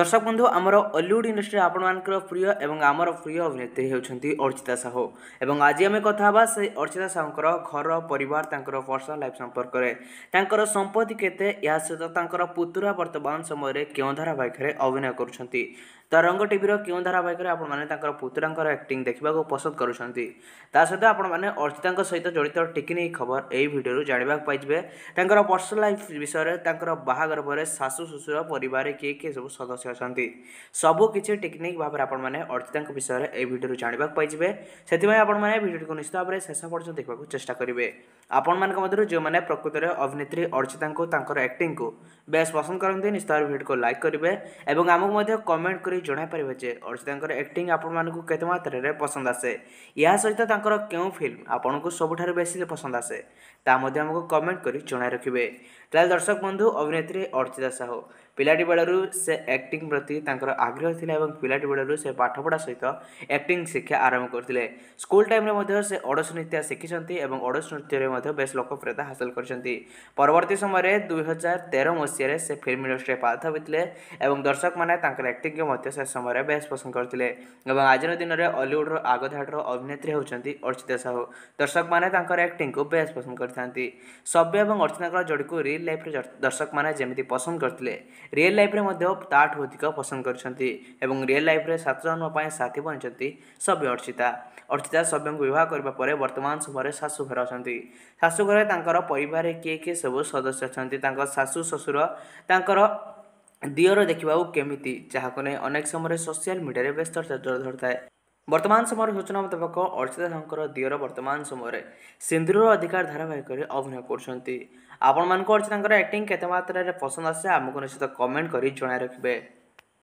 দর্শক বন্ধু আমার অলিউড ইন্ডস্ট্রি আপনার প্রিয় এবং আমার প্রিয় অভিনেত্রী হচ্ছেন অর্চিতা সাহু এবং আজ আমি কথা হওয়া সেই অর্চিতা সাহুঙ্কর ঘর পরিবার তাঁর পর্সনাল লাইফ সম্পর্কে তাঁর সম্পত্তি কেতে এর সহ তাঁর পুতুরা বর্তমান সময়ের কেউ ধারাবাহিকরে অভিনয় করছেন তরঙ্গ টিভির কেউ ধারাবাহিকরে আপনার তাঁর পুতুরাঙ্কর একটিং দেখা পসন্দ করছেন তা সহ আপনার অর্চিতা সহ জড়িত টিকিনি খবর এই ভিডিওর জাঁয়া পাইবে তাঁর পর্সনাল লাইফ বিষয়ে তাঁর বাহাঘর পরে শাশু শ্বশুর পরিবার কিয়ে কিয়ে সব সদস্য ବସି ଅଛନ୍ତି ସବୁ କିଛି ଟେକ୍ନିକ୍ ଭାବରେ ଆପଣମାନେ ଅର୍ଚ୍ଚିତାଙ୍କ ବିଷୟରେ ଏହି ଭିଡ଼ିଓରୁ ଜାଣିବାକୁ ପାଇଯିବେ ସେଥିପାଇଁ ଆପଣମାନେ ଭିଡ଼ିଓଟିକୁ ନିଶ୍ଚିତ ଭାବରେ ଶେଷ ପର୍ଯ୍ୟନ୍ତ ଦେଖିବାକୁ ଚେଷ୍ଟା କରିବେ ଆପଣମାନଙ୍କ ମଧ୍ୟରୁ ଯେଉଁମାନେ ପ୍ରକୃତରେ ଅଭିନେତ୍ରୀ ଅର୍ଚ୍ଚିତାଙ୍କୁ ତାଙ୍କର ଆକ୍ଟିଂକୁ ବେଶ୍ ପସନ୍ଦ କରନ୍ତି ନିଶ୍ଚିତ ଭାବରେ ଭିଡ଼ିଓକୁ ଲାଇକ୍ କରିବେ ଏବଂ ଆମକୁ ମଧ୍ୟ କମେଣ୍ଟ କରି ଜଣାଇପାରିବେ ଯେ ଅର୍ଚ୍ଚିତାଙ୍କର ଆକ୍ଟିଂ ଆପଣମାନଙ୍କୁ କେତେ ମାତ୍ରାରେ ପସନ୍ଦ ଆସେ ଏହା ସହିତ ତାଙ୍କର କେଉଁ ଫିଲ୍ମ ଆପଣଙ୍କୁ ସବୁଠାରୁ ବେଶୀ ପସନ୍ଦ ଆସେ ତାହା ମଧ୍ୟ ଆମକୁ କମେଣ୍ଟ କରି ଜଣାଇ ରଖିବେ ତାହେଲେ ଦର୍ଶକ ବନ୍ଧୁ ଅଭିନେତ୍ରୀ ଅର୍ଚ୍ଚିତା ସାହୁ ପିଲାଟି ବେଳରୁ ସେ ଆକ୍ଟିଂ ପ୍ରତି ତାଙ୍କର ଆଗ୍ରହ ଥିଲା ଏବଂ ପିଲାଟି ବେଳରୁ ସେ ପାଠପଢ଼ା ସହିତ ଆକ୍ଟିଂ ଶିକ୍ଷା ଆରମ୍ଭ କରିଥିଲେ ସ୍କୁଲ ଟାଇମ୍ରେ ମଧ୍ୟ ସେ ଓଡ଼ିଶୀ ନୃତ୍ୟ ଶିଖିଛନ୍ତି ଏବଂ ଓଡ଼ିଶୀ ନୃତ୍ୟରେ ମଧ୍ୟ ବେଶ୍ ଲୋକପ୍ରିୟତା ହାସଲ କରିଛନ୍ତି ପରବର୍ତ୍ତୀ ସମୟରେ ଦୁଇହଜାର ତେର ମସିହାରେ ସେ ଫିଲ୍ମ ଇଣ୍ଡଷ୍ଟ୍ରିରେ ପାଦ ଥାପିଥିଲେ ଏବଂ ଦର୍ଶକମାନେ ତାଙ୍କର ଆକ୍ଟିଂକୁ ମଧ୍ୟ ସେ ସମୟରେ ବେଶ୍ ପସନ୍ଦ କରିଥିଲେ ଏବଂ ଆଜିର ଦିନରେ ଅଲିଉଡ଼ର ଆଗଧାଡ଼ିର ଅଭିନେତ୍ରୀ ହେଉଛନ୍ତି ଅର୍ଚ୍ଚିତା ସାହୁ ଦର୍ଶକମାନେ ତାଙ୍କର ଆକ୍ଟିଂକୁ ବେଶ୍ ପସନ୍ଦ କରିଥାନ୍ତି ସବ୍ୟ ଏବଂ ଅର୍ଚ୍ଚିତାଙ୍କର ଯୋଡ଼ିକୁ ରିଲ୍ ଲାଇଫ୍ରେ ଦର୍ଶକମାନେ ଯେମିତି ପସନ୍ଦ କରିଥିଲେ रियल लैफे ता ठु अधिक पसन्द गरिन्छ रियल लफ सात जन्मपू साथी बनिन्छ सब्य अर्चिता अर्चिता सब्यु विवाह वर्तमान समय शाशुर अनि शाशुर तर परिवार के सब सदस्य अनि त शाशु शुर दिर देखाऊ केमि जहाँको नै अनेक समय सोसिया मिडले व्यस्त चर्चा जो है ବର୍ତ୍ତମାନ ସମୟର ସୂଚନା ମୁତାବକ ଅର୍ଚ୍ଚିତା ସାହୁଙ୍କର ଦିଅର ବର୍ତ୍ତମାନ ସମୟରେ ସିନ୍ଦୁରର ଅଧିକାର ଧାରାବାହିକରେ ଅଭିନୟ କରୁଛନ୍ତି ଆପଣମାନଙ୍କୁ ଅର୍ଚ୍ଚିତାଙ୍କର ଆକ୍ଟିଂ କେତେ ମାତ୍ରାରେ ପସନ୍ଦ ଆସେ ଆମକୁ ନିଶ୍ଚିତ କମେଣ୍ଟ କରି ଜଣାଇ ରଖିବେ